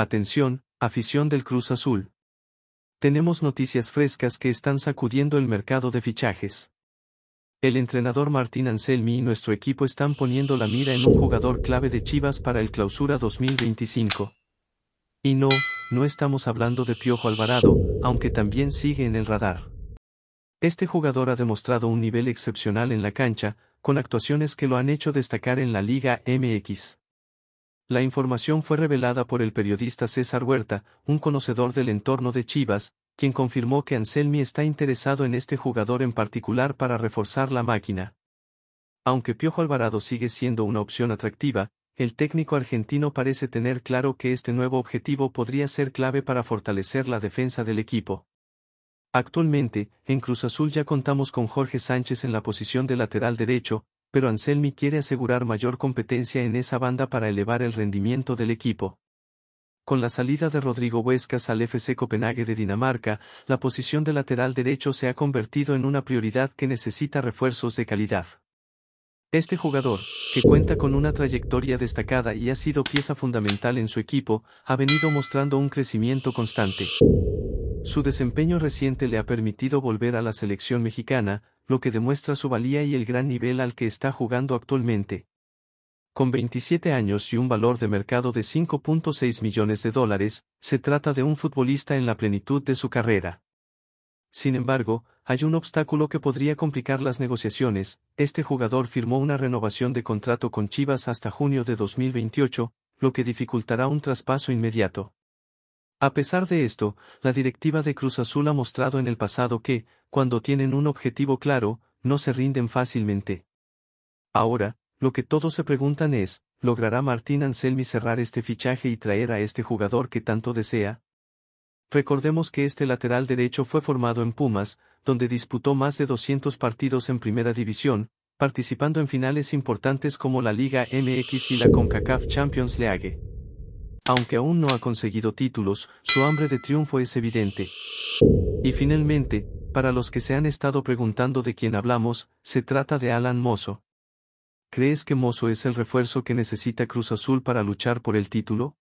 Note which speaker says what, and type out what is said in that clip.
Speaker 1: Atención, afición del Cruz Azul. Tenemos noticias frescas que están sacudiendo el mercado de fichajes. El entrenador Martín Anselmi y nuestro equipo están poniendo la mira en un jugador clave de Chivas para el clausura 2025. Y no, no estamos hablando de Piojo Alvarado, aunque también sigue en el radar. Este jugador ha demostrado un nivel excepcional en la cancha, con actuaciones que lo han hecho destacar en la Liga MX. La información fue revelada por el periodista César Huerta, un conocedor del entorno de Chivas, quien confirmó que Anselmi está interesado en este jugador en particular para reforzar la máquina. Aunque Piojo Alvarado sigue siendo una opción atractiva, el técnico argentino parece tener claro que este nuevo objetivo podría ser clave para fortalecer la defensa del equipo. Actualmente, en Cruz Azul ya contamos con Jorge Sánchez en la posición de lateral derecho, pero Anselmi quiere asegurar mayor competencia en esa banda para elevar el rendimiento del equipo. Con la salida de Rodrigo Huescas al FC Copenhague de Dinamarca, la posición de lateral derecho se ha convertido en una prioridad que necesita refuerzos de calidad. Este jugador, que cuenta con una trayectoria destacada y ha sido pieza fundamental en su equipo, ha venido mostrando un crecimiento constante. Su desempeño reciente le ha permitido volver a la selección mexicana, lo que demuestra su valía y el gran nivel al que está jugando actualmente. Con 27 años y un valor de mercado de 5.6 millones de dólares, se trata de un futbolista en la plenitud de su carrera. Sin embargo, hay un obstáculo que podría complicar las negociaciones, este jugador firmó una renovación de contrato con Chivas hasta junio de 2028, lo que dificultará un traspaso inmediato. A pesar de esto, la directiva de Cruz Azul ha mostrado en el pasado que, cuando tienen un objetivo claro, no se rinden fácilmente. Ahora, lo que todos se preguntan es, ¿logrará Martín Anselmi cerrar este fichaje y traer a este jugador que tanto desea? Recordemos que este lateral derecho fue formado en Pumas, donde disputó más de 200 partidos en primera división, participando en finales importantes como la Liga MX y la CONCACAF Champions League. Aunque aún no ha conseguido títulos, su hambre de triunfo es evidente. Y finalmente, para los que se han estado preguntando de quién hablamos, se trata de Alan Mozo. ¿Crees que Mozo es el refuerzo que necesita Cruz Azul para luchar por el título?